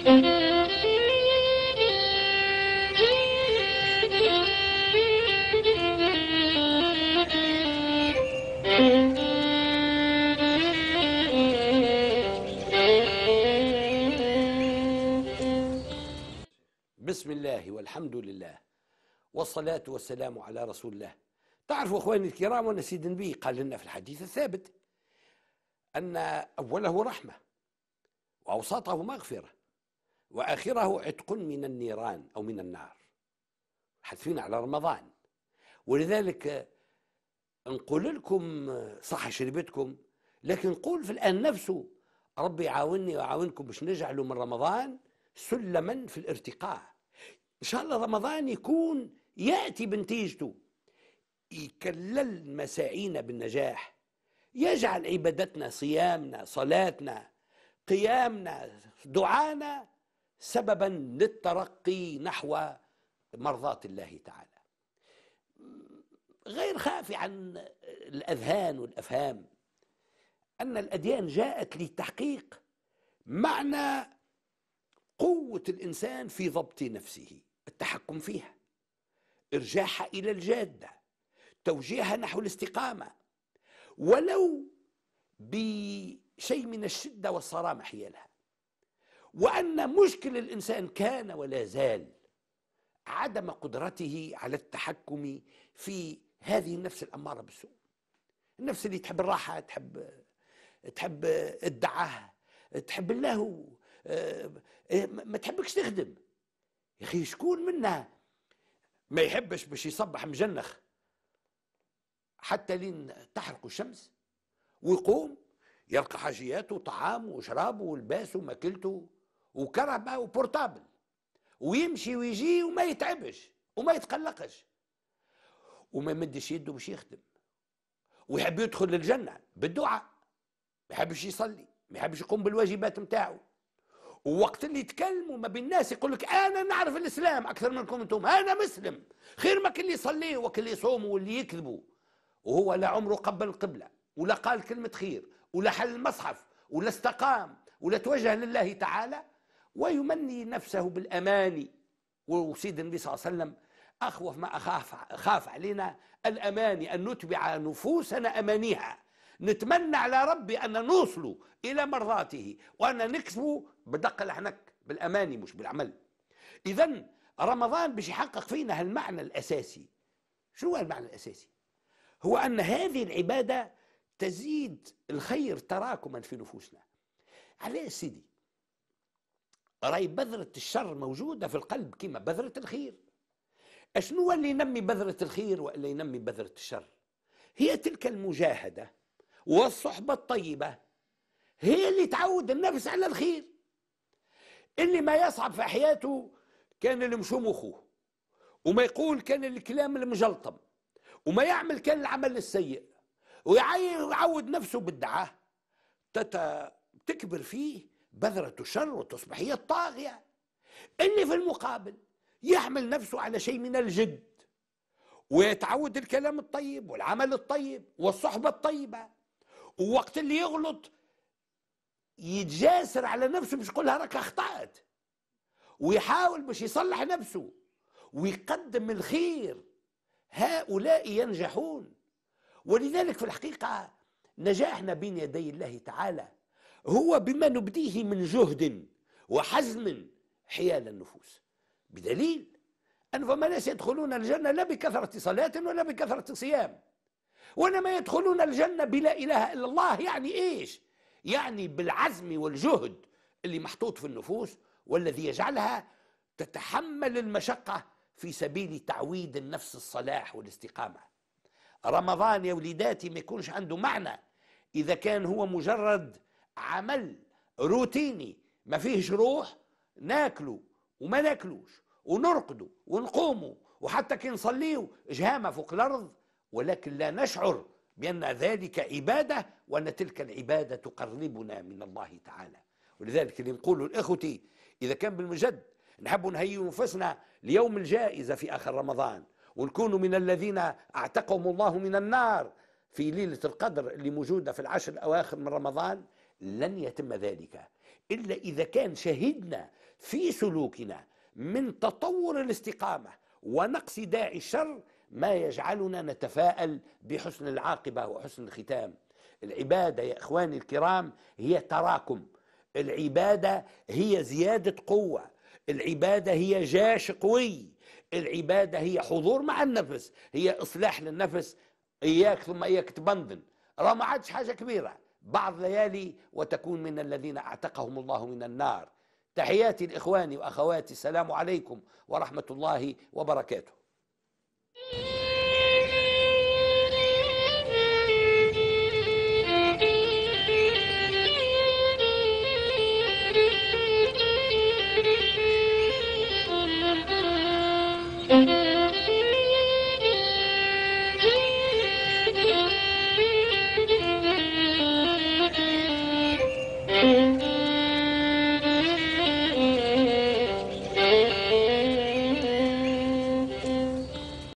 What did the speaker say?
بسم الله والحمد لله والصلاة والسلام على رسول الله تعرفوا أخواني الكرام أن سيد النبي قال لنا في الحديث الثابت أن أوله رحمة وأوسطه مغفرة واخره عتق من النيران او من النار حذفين على رمضان ولذلك نقول لكم صح شربتكم لكن قول في الان نفسه ربي يعاونني ويعاونكم باش نجعلوا من رمضان سلما في الارتقاء ان شاء الله رمضان يكون ياتي بنتيجته يكلل مساعينا بالنجاح يجعل عبادتنا صيامنا صلاتنا قيامنا دعانا سببا للترقي نحو مرضاة الله تعالى غير خافي عن الأذهان والأفهام أن الأديان جاءت لتحقيق معنى قوة الإنسان في ضبط نفسه التحكم فيها إرجاعها إلى الجادة توجيهها نحو الاستقامة ولو بشيء من الشدة والصرامة حيالها وأن مشكل الإنسان كان ولا زال عدم قدرته على التحكم في هذه النفس الأمارة بالسوء النفس اللي تحب الراحة تحب تحب الدعاء تحب اللهو آه، ما تحبكش تخدم يا أخي شكون منا ما يحبش باش يصبح مجنخ حتى لين تحرق الشمس ويقوم يلقى حاجياته وطعامه وشرابه ولباسه وماكلته وكهرباء وبورتابل ويمشي ويجي وما يتعبش وما يتقلقش وما يمدش يده باش يخدم ويحب يدخل للجنة بالدعاء ما يحبش يصلي ما يحبش يقوم بالواجبات نتاعه ووقت اللي يتكلموا ما بين الناس يقول لك انا نعرف الاسلام اكثر منكم انتم انا مسلم خير ما كل اللي يصلي وكل اللي يصوم واللي يكذبوا وهو لا عمره قبل القبله ولا قال كلمه خير ولا حل المصحف ولا استقام ولا توجه لله تعالى ويمني نفسه بالأماني وسيد النبي صلى الله عليه وسلم أخوف ما أخاف خاف علينا الأماني أن نتبع نفوسنا أمانيها نتمنى على ربي أن نوصل إلى مرضاته وأن نكسب بدق الحنك بالأماني مش بالعمل إذا رمضان باش يحقق فينا هالمعنى الأساسي شنو هو المعنى الأساسي هو أن هذه العبادة تزيد الخير تراكما في نفوسنا علاش سيدي راي بذرة الشر موجودة في القلب كما بذرة الخير أشنو اللي ينمي بذرة الخير واللي ينمي بذرة الشر هي تلك المجاهدة والصحبة الطيبة هي اللي تعود النفس على الخير اللي ما يصعب في حياته كان اللي مشو وما يقول كان الكلام المجلطم وما يعمل كان العمل السيء ويعود نفسه بالدعاء تكبر فيه بذرة الشر وتصبح هي الطاغية اللي في المقابل يحمل نفسه على شيء من الجد ويتعود الكلام الطيب والعمل الطيب والصحبة الطيبة ووقت اللي يغلط يتجاسر على نفسه مش يقولها راك اخطأت ويحاول باش يصلح نفسه ويقدم الخير هؤلاء ينجحون ولذلك في الحقيقة نجاحنا بين يدي الله تعالى هو بما نبديه من جهد وحزم حيال النفوس بدليل أن فما ناس يدخلون الجنة لا بكثرة صلاة ولا بكثرة صيام وإنما يدخلون الجنة بلا إله إلا الله يعني إيش يعني بالعزم والجهد اللي محطوط في النفوس والذي يجعلها تتحمل المشقة في سبيل تعويد النفس الصلاح والاستقامة رمضان يا وليداتي ما يكونش عنده معنى إذا كان هو مجرد عمل روتيني ما فيهش روح ناكله وما ناكلوش ونرقده ونقومه وحتى كي نصليه جهامة فوق الأرض ولكن لا نشعر بأن ذلك عبادة وأن تلك العبادة تقربنا من الله تعالى ولذلك اللي نقوله لإخوتي إذا كان بالمجد نحب نهيئ نفسنا ليوم الجائزة في آخر رمضان ونكون من الذين أعتقهم الله من النار في ليلة القدر اللي موجودة في العشر الأواخر من رمضان لن يتم ذلك الا اذا كان شهدنا في سلوكنا من تطور الاستقامه ونقص داعي الشر ما يجعلنا نتفائل بحسن العاقبه وحسن الختام العباده يا اخواني الكرام هي تراكم العباده هي زياده قوه العباده هي جاش قوي العباده هي حضور مع النفس هي اصلاح للنفس اياك ثم اياك تبندن راه ما عادش حاجه كبيره بعض ليالي وتكون من الذين اعتقهم الله من النار تحياتي لاخواني واخواتي السلام عليكم ورحمه الله وبركاته